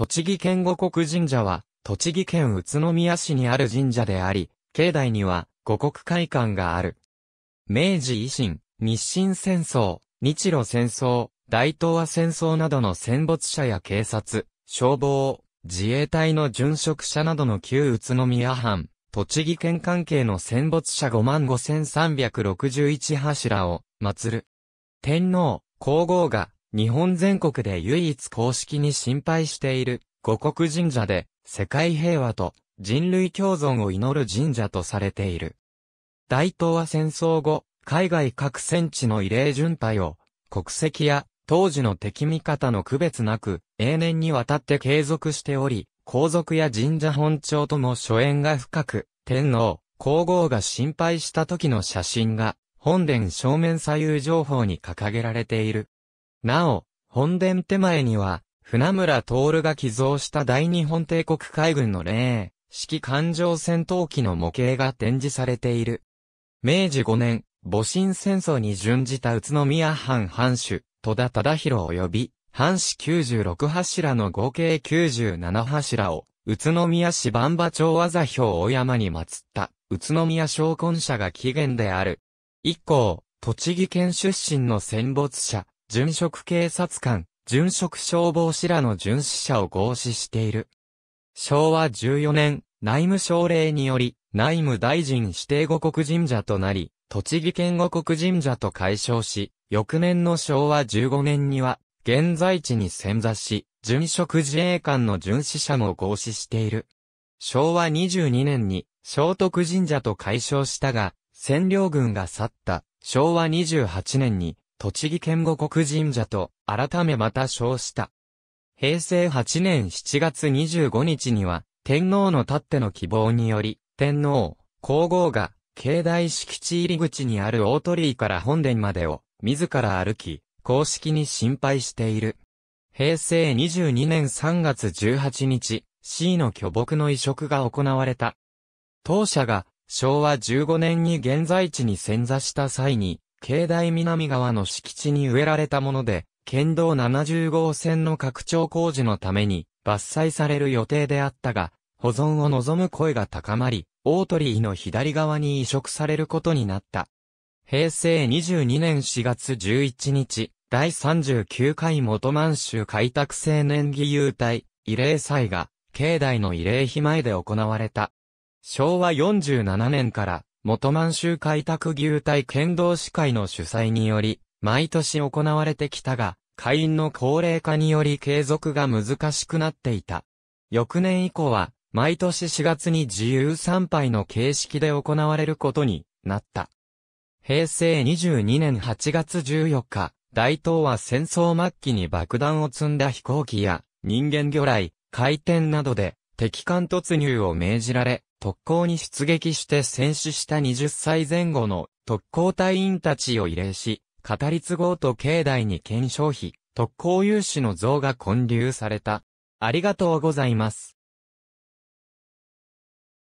栃木県五国神社は、栃木県宇都宮市にある神社であり、境内には五国会館がある。明治維新、日清戦争、日露戦争、大東亜戦争などの戦没者や警察、消防、自衛隊の殉職者などの旧宇都宮藩、栃木県関係の戦没者55,361柱を祀る。天皇、皇后が日本全国で唯一公式に心配している五国神社で世界平和と人類共存を祈る神社とされている。大東亜戦争後、海外各戦地の慰霊巡拝を国籍や当時の敵味方の区別なく永年にわたって継続しており、皇族や神社本庁とも初縁が深く、天皇、皇后が心配した時の写真が本殿正面左右情報に掲げられている。なお、本殿手前には、船村徹が寄贈した大日本帝国海軍の霊、式艦上戦闘機の模型が展示されている。明治5年、戊辰戦争に準じた宇都宮藩藩主、戸田忠宏及び、藩士96柱の合計97柱を、宇都宮市万馬町和座標大山に祀った、宇都宮昇魂者が起源である。以降、栃木県出身の戦没者、殉職警察官、殉職消防士らの殉死者を合祀している。昭和14年、内務省令により、内務大臣指定五国神社となり、栃木県五国神社と解消し、翌年の昭和15年には、現在地に潜座し、殉職自衛官の殉死者も合祀している。昭和22年に、聖徳神社と解消したが、占領軍が去った、昭和28年に、栃木県五国神社と改めまた称した。平成8年7月25日には、天皇のたっての希望により、天皇、皇后が、境内敷地入り口にある大鳥居から本殿までを、自ら歩き、公式に心配している。平成22年3月18日、C の巨木の移植が行われた。当社が、昭和15年に現在地に潜座した際に、境内南側の敷地に植えられたもので、県道70号線の拡張工事のために伐採される予定であったが、保存を望む声が高まり、大鳥居の左側に移植されることになった。平成22年4月11日、第39回元満州開拓青年義勇隊、慰霊祭が、境内の慰霊碑前で行われた。昭和47年から元満州開拓牛隊剣道士会の主催により、毎年行われてきたが、会員の高齢化により継続が難しくなっていた。翌年以降は、毎年4月に自由参拝の形式で行われることになった。平成22年8月14日、大東は戦争末期に爆弾を積んだ飛行機や人間魚雷、回転などで敵艦突入を命じられ、特攻に出撃して戦死した20歳前後の特攻隊員たちを慰霊し、語り継ごうと境内に検証費、特攻有志の像が建立された。ありがとうございます。